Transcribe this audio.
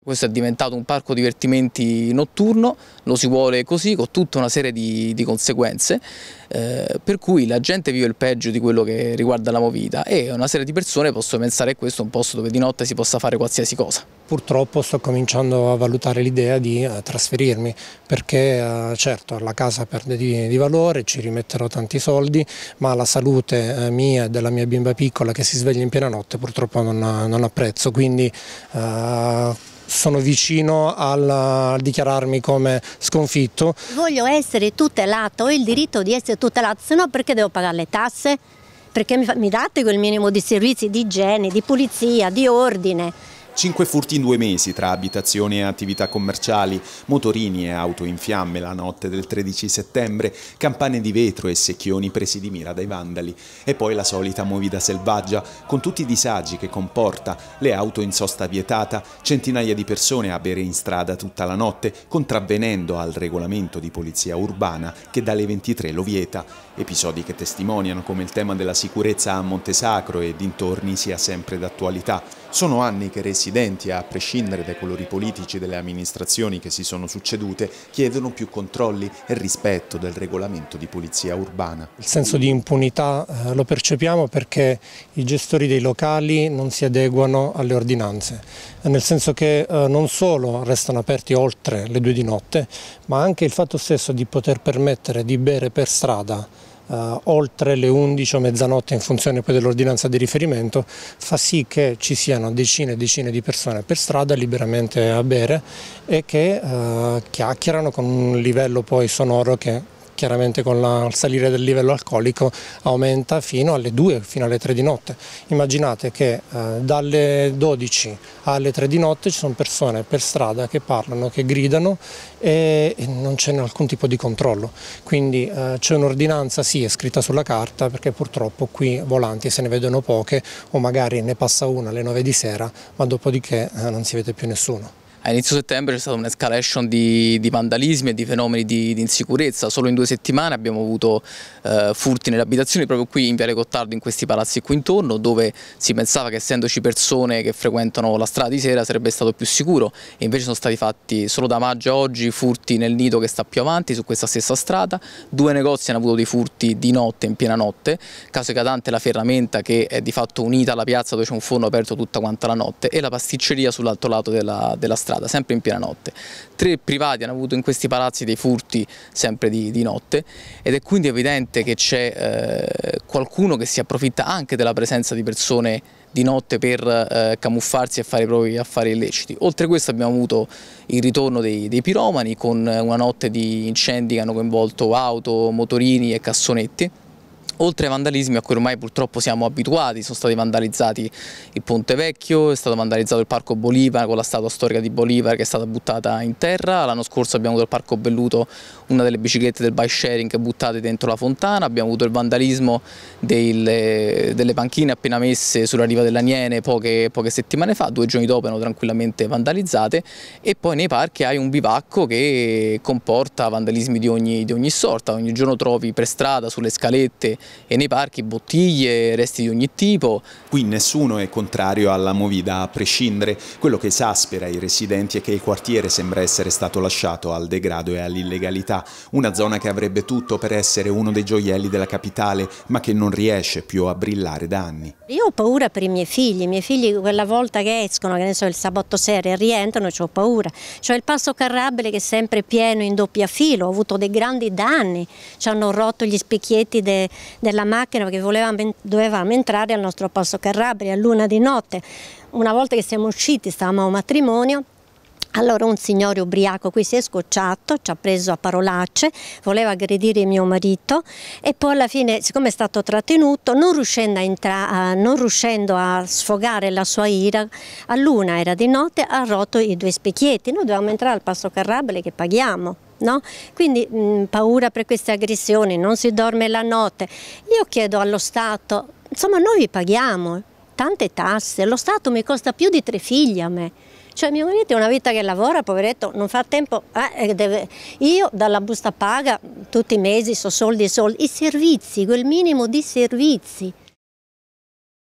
Questo è diventato un parco divertimenti notturno, lo si vuole così, con tutta una serie di, di conseguenze, eh, per cui la gente vive il peggio di quello che riguarda la movita e una serie di persone possono pensare che questo è un posto dove di notte si possa fare qualsiasi cosa. Purtroppo sto cominciando a valutare l'idea di eh, trasferirmi, perché eh, certo la casa perde di, di, valore, ci rimetterò tanti soldi, ma la salute eh, mia e della mia bimba piccola che si sveglia in piena notte purtroppo non, non apprezzo, quindi sono vicino al dichiararmi come sconfitto. Voglio essere tutelato, ho il diritto di essere tutelato, se no perché devo pagare le tasse? Perché mi, mi date quel minimo di servizi di igiene, di pulizia, di ordine? Cinque furti in due mesi tra abitazioni e attività commerciali, motorini e auto in fiamme la notte del 13 settembre, campane di vetro e secchioni presi di mira dai vandali. E poi la solita movida selvaggia, con tutti i disagi che comporta, le auto in sosta vietata, centinaia di persone a bere in strada tutta la notte, contravvenendo al regolamento di polizia urbana che dalle 23 lo vieta. Episodi che testimoniano come il tema della sicurezza a Montesacro e dintorni sia sempre d'attualità. Sono anni che resi residenti, a prescindere dai colori politici delle amministrazioni che si sono succedute, chiedono più controlli e rispetto del regolamento di polizia urbana. Il senso di impunità eh, lo percepiamo perché i gestori dei locali non si adeguano alle ordinanze, nel senso che eh, non solo restano aperti oltre le due di notte, ma anche il fatto stesso di poter permettere di bere per strada eh, oltre le 11 o mezzanotte in funzione poi dell'ordinanza di riferimento fa sì che ci siano decine e decine di persone per strada liberamente a bere e che eh, chiacchierano con un livello poi sonoro che chiaramente con la, il salire del livello alcolico aumenta fino alle 2, fino alle 3 di notte. Immaginate che eh, dalle 12 alle 3 di notte ci sono persone per strada che parlano, che gridano e, e non c'è alcun tipo di controllo. Quindi eh, c'è un'ordinanza, sì, è scritta sulla carta perché purtroppo qui volanti se ne vedono poche o magari ne passa una alle 9 di sera, ma dopodiché eh, non si vede più nessuno. A inizio settembre c'è stata un'escalation di, di, vandalismi e di fenomeni di, di, insicurezza, solo in due settimane abbiamo avuto eh, furti nelle abitazioni proprio qui in Viale Cottardo, in questi palazzi qui intorno, dove si pensava che essendoci persone che frequentano la strada di sera sarebbe stato più sicuro e invece sono stati fatti solo da maggio a oggi furti nel nido che sta più avanti su questa stessa strada, due negozi hanno avuto dei furti di notte, in piena notte, caso eclatante la ferramenta che è di fatto unita alla piazza dove c'è un forno aperto tutta quanta la notte e la pasticceria sull'altro lato della, della strada strada, sempre in piena notte. Tre privati hanno avuto in questi palazzi dei furti sempre di, di notte ed è quindi evidente che c'è eh, qualcuno che si approfitta anche della presenza di persone di notte per eh, camuffarsi e fare i propri affari illeciti. Oltre a questo abbiamo avuto il ritorno dei, dei piromani con una notte di incendi che hanno coinvolto auto, motorini e cassonetti Oltre ai vandalismi a cui ormai purtroppo siamo abituati, sono stati vandalizzati il Ponte Vecchio, è stato vandalizzato il Parco Bolivar con la statua storica di Bolivar che è stata buttata in terra, l'anno scorso abbiamo avuto al Parco Belluto una delle biciclette del bike sharing buttate dentro la fontana, abbiamo avuto il vandalismo delle, eh, delle panchine appena messe sulla riva dell'Aniene poche, poche settimane fa, due giorni dopo erano tranquillamente vandalizzate e poi nei parchi hai un bivacco che comporta vandalismi di ogni, di ogni sorta, ogni giorno trovi per strada, sulle scalette, e nei parchi bottiglie, resti di ogni tipo. Qui nessuno è contrario alla movida a prescindere, quello che esaspera i residenti è che il quartiere sembra essere stato lasciato al degrado e all'illegalità, una zona che avrebbe tutto per essere uno dei gioielli della capitale ma che non riesce più a brillare da anni. Io ho paura per i miei figli, i miei figli quella volta che escono, che ne so, il sabato sera e rientrano, ho paura. Cioè il passo carrabile che è sempre pieno in doppia fila, ho avuto dei grandi danni, ci hanno rotto gli specchietti de, della macchina che volevamo, dovevamo entrare al nostro posto Carrabria a luna di notte. Una volta che siamo usciti, stavamo a un matrimonio, allora un signore ubriaco qui si è scocciato, ci ha preso a parolacce, voleva aggredire mio marito e poi alla fine, siccome è stato trattenuto, non riuscendo a, non riuscendo a sfogare la sua ira, a luna era di notte, ha rotto i due specchietti. Noi dovevamo entrare al Passo Carrabile che paghiamo. No? Quindi mh, mm, paura per queste aggressioni, non si dorme la notte. Io chiedo allo Stato, insomma noi vi paghiamo tante tasse, lo Stato mi costa più di tre figli a me. Cioè mio marito è una vita che lavora, poveretto, non fa tempo, eh, eh, deve... io dalla busta paga tutti i mesi so soldi e soldi, i servizi, quel minimo di servizi.